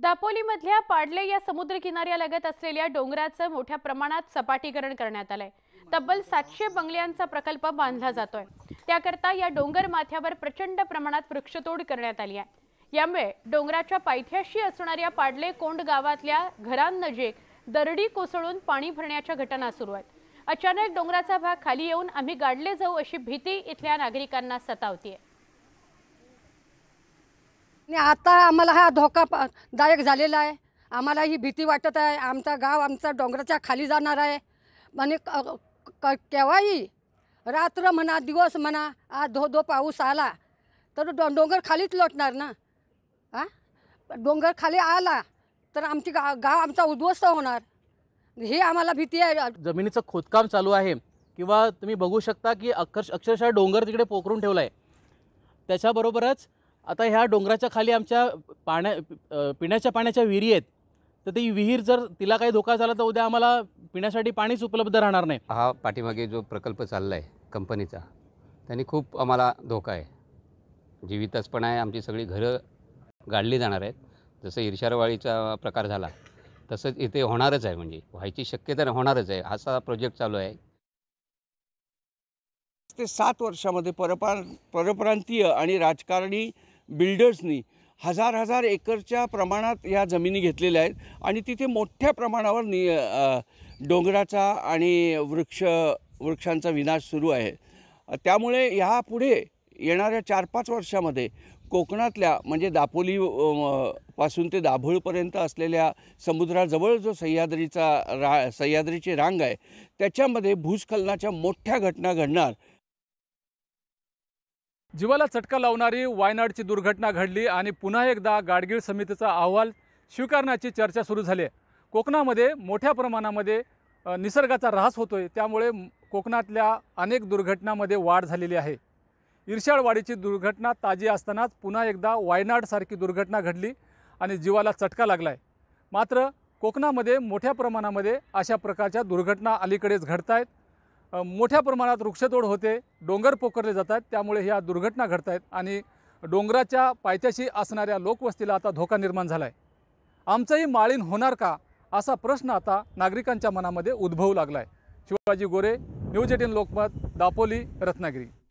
दापोलीमधल्या पाडले या समुद्र लगत असलेल्या डोंगराचं मोठ्या प्रमाणात सपाटीकरण करण्यात आलंय तब्बल सातशे बंगल्यांचा प्रकल्प बांधला जातोय त्याकरता या डोंगर माथ्यावर प्रचंड प्रमाणात वृक्षतोड करण्यात आली आहे यामुळे डोंगराच्या पायथ्याशी असणाऱ्या पाडले कोंड गावातल्या घरांनजीक दरडी कोसळून पाणी भरण्याच्या घटना सुरू आहेत अचानक डोंगराचा भाग खाली येऊन आम्ही गाडले जाऊ अशी भीती इथल्या नागरिकांना सतावतीये आणि आता आम्हाला हा धोकादायक झालेला आहे आम्हाला ही भीती वाटत आहे आमचा गाव आमचा डोंगराच्या खाली जाणार आहे आणि केव्हाही रात्र म्हणा दिवस म्हणा आज धो धो पाऊस आला तर डो डोंगर खालीच लोटणार ना हां डोंगर खाली आला तर आमची गा गाव आमचा उद्ध्वस्त होणार हे आम्हाला भीती आहे जमिनीचं खोदकाम चालू आहे किंवा तुम्ही बघू शकता की अक्ष अक्षरशः डोंगर तिकडे पोखरून ठेवला आहे त्याच्याबरोबरच आता ह्या डोंगराच्या खाली आमच्या पाण्या पिण्याच्या पाण्याच्या विहिरी आहेत तर ती विहीर जर तिला काही धोका झाला तर उद्या आम्हाला पिण्यासाठी पाणीच उपलब्ध राहणार नाही हा पाठीमागे जो प्रकल्प चालला आहे कंपनीचा त्यांनी खूप आम्हाला धोका आहे जीवितच पण आहे आमची सगळी घरं गाडली जाणार आहेत जसं हिरशारवाळीचा प्रकार झाला तसंच इथे होणारच आहे म्हणजे व्हायची शक्यता होणारच आहे असा प्रोजेक्ट चालू आहे ते सात वर्षामध्ये परप्रा परप्रांतीय आणि राजकारणी बिल्डर्सनी हजार हजार एकरच्या प्रमाणात या जमिनी घेतलेल्या आहेत आणि तिथे मोठ्या प्रमाणावर नि डोंगराचा आणि वृक्ष वृक्षांचा विनाश सुरू आहे त्यामुळे ह्यापुढे येणाऱ्या चार पाच वर्षामध्ये कोकणातल्या म्हणजे दापोली पासून ते दाभोळपर्यंत असलेल्या समुद्राजवळ जो सह्याद्रीचा रा सह्याद्रीची रांग आहे त्याच्यामध्ये भूस्खलनाच्या मोठ्या घटना घडणार जीवाला चटका लावणारी वायनाडची दुर्घटना घडली आणि पुन्हा एकदा गाडगीळ समितीचा अहवाल स्वीकारण्याची चर्चा सुरू झाली आहे कोकणामध्ये मोठ्या प्रमाणामध्ये निसर्गाचा ऱ्हास होतो आहे त्यामुळे कोकणातल्या अनेक दुर्घटनांमध्ये वाढ झालेली आहे ईर्षाळवाडीची दुर्घटना ताजी असतानाच पुन्हा एकदा वायनाडसारखी दुर्घटना घडली आणि जीवाला चटका लागला आहे मात्र कोकणामध्ये मोठ्या प्रमाणामध्ये अशा प्रकारच्या दुर्घटना अलीकडेच घडत आहेत मोठ्या प्रमाणात वृक्षतोड होते डोंगर पोखरले जातात त्यामुळे ह्या दुर्घटना घडत आहेत आणि डोंगराच्या पायथ्याशी असणाऱ्या लोकवस्तीला आता धोका निर्माण झाला आहे आमचंही माळीन होणार का असा प्रश्न आता नागरिकांच्या मनामध्ये उद्भवू लागला आहे शिवाजी गोरे न्यूज एटीन लोकमत दापोली रत्नागिरी